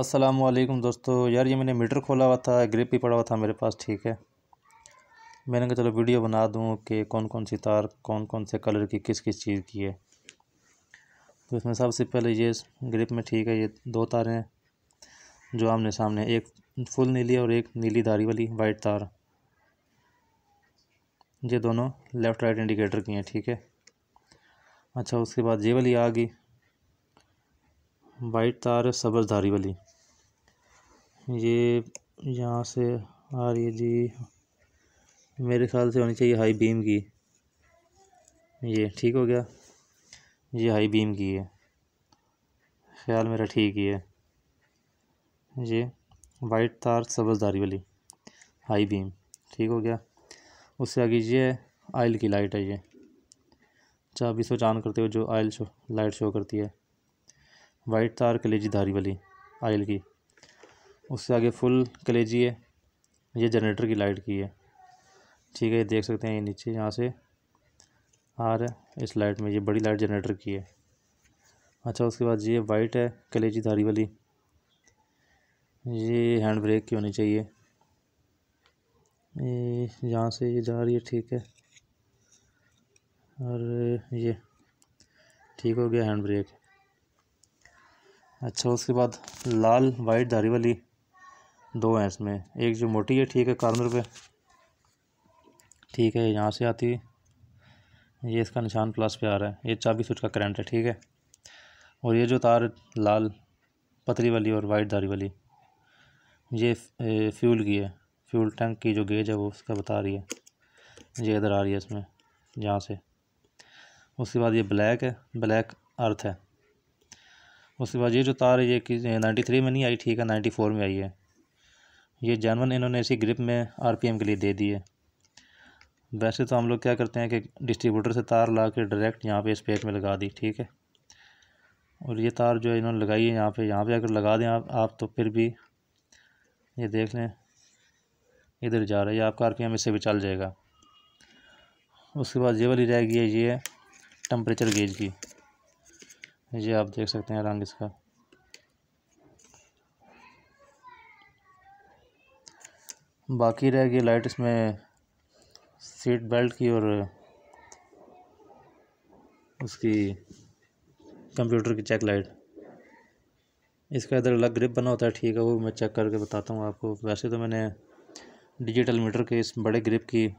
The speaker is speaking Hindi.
असलम दोस्तों यार ये मैंने मीटर खोला हुआ था ग्रिप भी पड़ा हुआ था मेरे पास ठीक है मैंने कहा चलो वीडियो बना दूँ कि कौन कौन सी तार कौन कौन से कलर की किस किस चीज़ की है तो इसमें सबसे पहले ये ग्रिप में ठीक है ये दो तार हैं जो आमने सामने एक फुल नीली और एक नीली धारी वाली वाइट तार ये दोनों लेफ़्ट राइट इंडिकेटर की हैं ठीक है अच्छा उसके बाद ये वाली आ गई वाइट तार सबज धारी वाली ये यहाँ से आ रही है जी मेरे ख्याल से होनी चाहिए हाई बीम की ये ठीक हो गया ये हाई बीम की है ख्याल मेरा ठीक ही है ये वाइट तार सब्जदारी वाली हाई बीम ठीक हो गया उससे आगे ये है आयल की लाइट है ये चाबी सो चान करते हुए जो आयल शो लाइट शो करती है वाइट तार कलेजी धारी वाली आयल की उससे आगे फुल कलेजी है ये जनरेटर की लाइट की है ठीक है ये देख सकते हैं ये नीचे यहाँ से आ रहा है इस लाइट में ये बड़ी लाइट जनरेटर की है अच्छा उसके बाद ये वाइट है कलेजी धारी वाली ये हैंड ब्रेक की होनी चाहिए ये यहाँ से ये जा रही है ठीक है और ये ठीक हो गया हैंड ब्रेक अच्छा उसके बाद लाल वाइट धारी वाली दो हैं इसमें एक जो मोटी है ठीक है कॉर्नर पे ठीक है यहाँ से आती है ये इसका निशान प्लस पे आ रहा है ये चाबी फुट का करंट है ठीक है और ये जो तार लाल पतली वाली और वाइट धारी वाली ये फ्यूल की है फ्यूल टैंक की जो गेज है वो उसका बता रही है ये इधर आ रही है इसमें यहाँ से उसके बाद ये ब्लैक है ब्लैक अर्थ है उसके बाद ये जो तार है ये नाइन्टी थ्री में नहीं आई ठीक है नाइन्टी फोर में आई है ये जानवर इन्होंने इसी ग्रिप में आरपीएम के लिए दे दिए वैसे तो हम लोग क्या करते हैं कि डिस्ट्रीब्यूटर से तार ला के डायरेक्ट यहाँ पे इस पेट में लगा दी ठीक है और ये तार जो इन्होंने लगाई है यहाँ पे यहाँ पे अगर लगा दें आप आप तो फिर भी ये देख लें इधर जा रहा है आपका आर इससे भी चल जाएगा उसके बाद ये वाली रह गई है ये टेम्परेचर गेज की ये आप देख सकते हैं रंग इसका बाकी रह गई लाइट इसमें सीट बेल्ट की और उसकी कंप्यूटर की चेक लाइट इसका इधर अलग ग्रिप बना होता है ठीक है वो मैं चेक करके बताता हूँ आपको वैसे तो मैंने डिजिटल मीटर के इस बड़े ग्रिप की